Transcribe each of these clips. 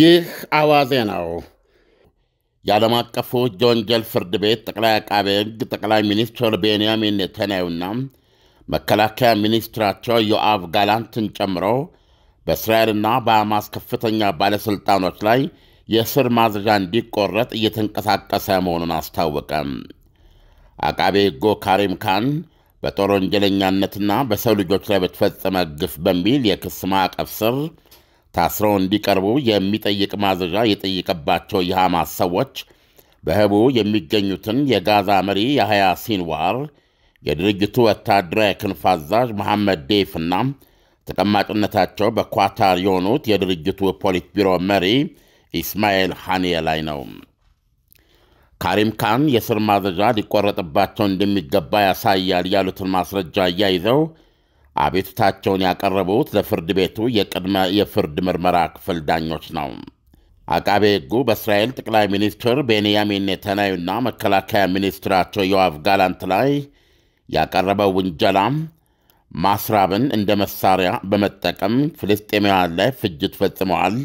ይህ አዋዜ ነው። የዓለም አቀፉ የወንጀል ፍርድ ቤት ጠቅላይ አቃቤ ሕግ ጠቅላይ ሚኒስትር ቤንያሚን ኔታንያሁና መከላከያ ሚኒስትራቸው ዮአቭ ጋላንትን ጨምሮ በእስራኤልና በሐማስ ከፍተኛ ባለሥልጣኖች ላይ የእስር ማዘዣ እንዲቆረጥ እየተንቀሳቀሰ መሆኑን አስታወቀ። አቃቤ ሕጉ ካሪም ካን በጦር ወንጀለኛነትና በሰው ልጆች ላይ በተፈጸመ ግፍ በሚል የክስ ማዕቀፍ ስር ታስረው እንዲቀርቡ የሚጠይቅ ማዘዣ የጠየቀባቸው የሐማስ ሰዎች በህቡ የሚገኙትን የጋዛ መሪ የሐያ ሲንዋር የድርጅቱ ወታደራዊ ክንፍ አዛዥ መሐመድ ዴይፍና ተቀማጭነታቸው በኳታር የሆኑት የድርጅቱ ፖሊት ቢሮ መሪ ኢስማኤል ሐኒየ ላይ ነው። ካሪም ካን የስር ማዘዣ ሊቆረጥባቸው እንደሚገባ ያሳያል ያሉትን ማስረጃ አያይዘው አቤቱታቸውን ያቀረቡት ለፍርድ ቤቱ የቅድመ የፍርድ ምርመራ ክፍል ዳኞች ነው። አቃቤ ሕጉ በእስራኤል ጠቅላይ ሚኒስትር ቤንያሚን ኔታንያሁና መከላከያ ሚኒስትራቸው ዮአቭ ጋላንት ላይ ያቀረበው ውንጀላ ማስራብን እንደ መሳሪያ በመጠቀም ፍልስጤማውያን ላይ ፍጅት ፈጽመዋል፣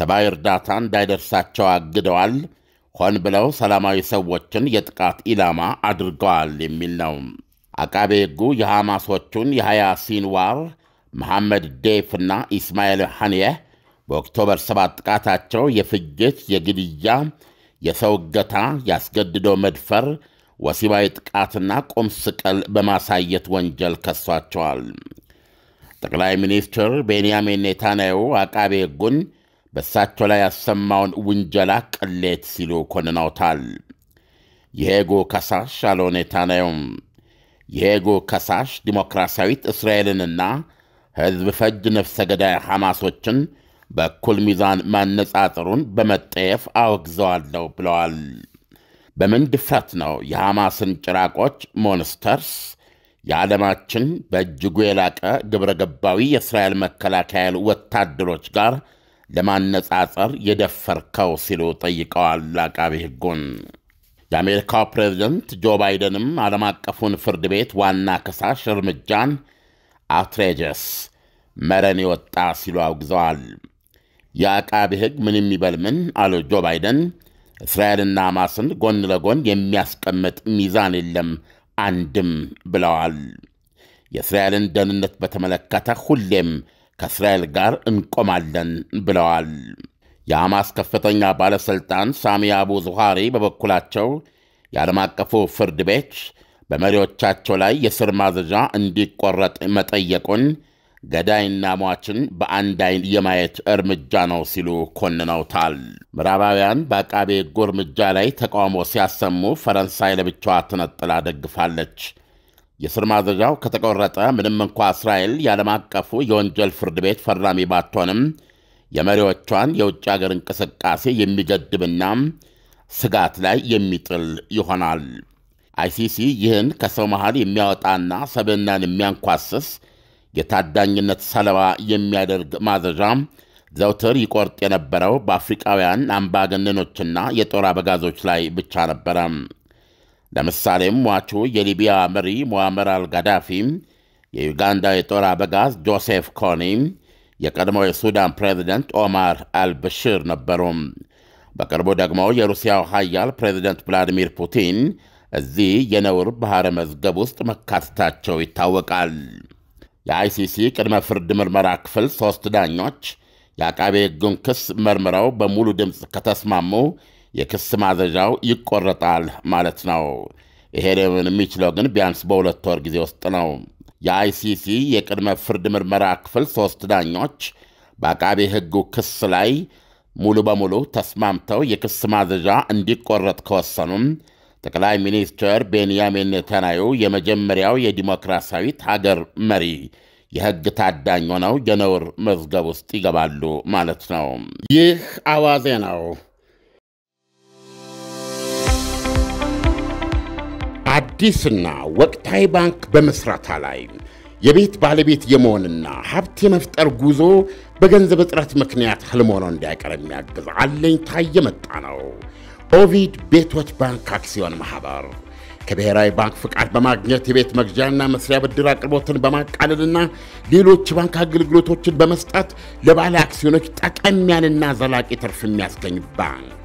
ሰብአዊ እርዳታ እንዳይደርሳቸው አግደዋል፣ ሆን ብለው ሰላማዊ ሰዎችን የጥቃት ኢላማ አድርገዋል የሚል ነው። አቃቤ ሕጉ የሐማሶቹን የሐያ ሲንዋር መሐመድ እና ኢስማኤል ሐንየህ በኦክቶበር 7 ጥቃታቸው የፍጅት፣ የግድያ፣ የሰው እገታ፣ ያስገድዶ መድፈር፣ ወሲባዊ ጥቃትና ቁም ስቅል በማሳየት ወንጀል ከሷቸዋል። ጠቅላይ ሚኒስትር ቤንያሚን ኔታንያሁ አቃቤ ሕጉን በእሳቸው ላይ ያሰማውን ውንጀላ ቅሌት ሲሉ ኮንነውታል። የሄጉ ከሳሽ አሎ ኔታንያሁም የሄጎ ከሳሽ ዲሞክራሲያዊት እስራኤልንና ሕዝብ ፈጅ ነፍሰ ገዳይ ሐማሶችን በኩል ሚዛን ማነጻጸሩን በመጠየፍ አወግዘዋለሁ ብለዋል። በምን ድፍረት ነው የሐማስን ጭራቆች ሞንስተርስ የዓለማችን በእጅጉ የላቀ ግብረ ገባዊ የእስራኤል መከላከያ ኃይል ወታደሮች ጋር ለማነጻጸር የደፈርከው ሲሉ ጠይቀዋል አቃቤ ሕጉን። የአሜሪካው ፕሬዝደንት ጆ ባይደንም ዓለም አቀፉን ፍርድ ቤት ዋና ከሳሽ እርምጃን አውትሬጀስ መረን የወጣ ሲሉ አውግዘዋል። የአቃቢ ሕግ ምንም ይበል ምን አሉ ጆ ባይደን እስራኤልና ሐማስን ጎን ለጎን የሚያስቀምጥ ሚዛን የለም አንድም ብለዋል። የእስራኤልን ደህንነት በተመለከተ ሁሌም ከእስራኤል ጋር እንቆማለን ብለዋል። የሐማስ ከፍተኛ ባለሥልጣን ሳሚ አቡ ዙሃሪ በበኩላቸው የዓለም አቀፉ ፍርድ ቤት በመሪዎቻቸው ላይ የስር ማዘዣ እንዲቆረጥ መጠየቁን ገዳይና ሟችን በአንድ ዓይን የማየት እርምጃ ነው ሲሉ ኮንነውታል። ምዕራባውያን በአቃቤ ሕጉ እርምጃ ላይ ተቃውሞ ሲያሰሙ ፈረንሳይ ለብቻዋ ተነጥላ ደግፋለች። የስር ማዘዣው ከተቆረጠ ምንም እንኳ እስራኤል የዓለም አቀፉ የወንጀል ፍርድ ቤት ፈራሚ ባትሆንም የመሪዎቿን የውጭ ሀገር እንቅስቃሴ የሚገድብና ስጋት ላይ የሚጥል ይሆናል። አይሲሲ ይህን ከሰው መሃል የሚያወጣና ሰብናን የሚያንኳስስ የታዳኝነት ሰለባ የሚያደርግ ማዘዣ ዘውትር ይቆርጥ የነበረው በአፍሪቃውያን አምባገነኖችና የጦር አበጋዞች ላይ ብቻ ነበረ። ለምሳሌም ሟቹ የሊቢያ መሪ ሙአመር አልጋዳፊ፣ የዩጋንዳ የጦር አበጋዝ ጆሴፍ ኮኒ የቀድሞው የሱዳን ፕሬዚደንት ኦማር አልበሽር ነበሩ። በቅርቡ ደግሞ የሩሲያው ሀያል ፕሬዚደንት ቭላዲሚር ፑቲን እዚህ የነውር ባሕረ መዝገብ ውስጥ መካተታቸው ይታወቃል። የአይሲሲ ቅድመ ፍርድ ምርመራ ክፍል ሦስት ዳኞች የአቃቤ ሕጉን ክስ መርምረው በሙሉ ድምፅ ከተስማሙ የክስ ማዘዣው ይቆረጣል ማለት ነው። ይሄ ሊሆን የሚችለው ግን ቢያንስ በሁለት ወር ጊዜ ውስጥ ነው። የአይሲሲ የቅድመ ፍርድ ምርመራ ክፍል ሦስት ዳኞች በአቃቤ ሕጉ ክስ ላይ ሙሉ በሙሉ ተስማምተው የክስ ማዘዣ እንዲቆረጥ ከወሰኑም ጠቅላይ ሚኒስትር ቤንያሚን ኔታንያሁ የመጀመሪያው የዲሞክራሲያዊት ሀገር መሪ የሕግ ታዳኝ ሆነው የነውር መዝገብ ውስጥ ይገባሉ ማለት ነው። ይህ አዋዜ ነው። አዲስና ወቅታዊ ባንክ በመስራት ላይ የቤት ባለቤት የመሆንና ሀብት የመፍጠር ጉዞ በገንዘብ እጥረት ምክንያት ህልም ሆኖ እንዳይቀር የሚያግዝ አለኝታ የመጣ ነው። ኦቪድ ቤቶች ባንክ አክሲዮን ማህበር ከብሔራዊ ባንክ ፍቃድ በማግኘት የቤት መግዣና መስሪያ ብድር አቅርቦትን በማቃለልና ሌሎች ባንክ አገልግሎቶችን በመስጠት ለባለ አክሲዮኖች ጠቀሚያንና ዘላቂ ትርፍ የሚያስገኝ ባንክ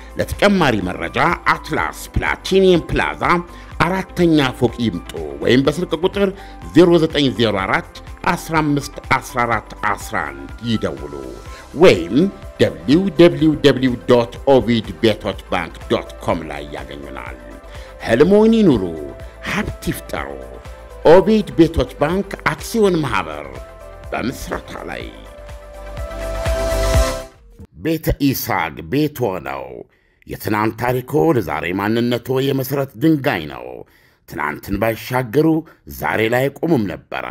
ለተጨማሪ መረጃ አትላስ ፕላቲኒየም ፕላዛ አራተኛ ፎቅ ይምጡ ወይም በስልክ ቁጥር 0904 15 ይደውሉ ወይም www ኦቪድ ቤቶች ባንክ ዶት ኮም ላይ ያገኙናል። ህልሞን ይኑሩ፣ ሀብት ይፍጠሩ። ኦቪድ ቤቶች ባንክ አክሲዮን ማኅበር በምሥረታ ላይ ቤተ ኢሳግ ቤት ሆነው የትናንት ታሪኮ ለዛሬ ማንነቶ የመሠረት ድንጋይ ነው። ትናንትን ባይሻገሩ ዛሬ ላይ ቆሙም ነበረ።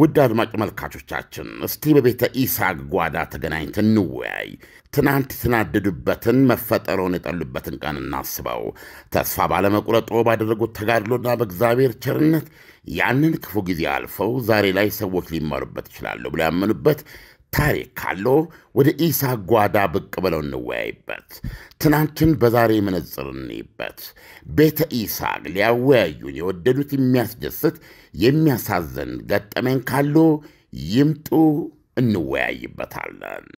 ውድ አድማጭ መልካቾቻችን እስቲ በቤተ ኢሳቅ ጓዳ ተገናኝት እንወያይ። ትናንት የተናደዱበትን መፈጠረውን የጠሉበትን ቀን እናስበው። ተስፋ ባለመቁረጦ ባደረጉት ተጋድሎና በእግዚአብሔር ቸርነት ያንን ክፉ ጊዜ አልፈው ዛሬ ላይ ሰዎች ሊመሩበት ይችላሉ ብሎ ያመኑበት ታሪክ ካለው ወደ ኢሳ ጓዳ ብቅ ብለው እንወያይበት። ትናንትን በዛሬ መነጽር እንይበት። ቤተ ኢሳ ሊያወያዩን የወደዱት የሚያስደስት የሚያሳዝን ገጠመኝ ካለው ይምጡ፣ እንወያይበታለን።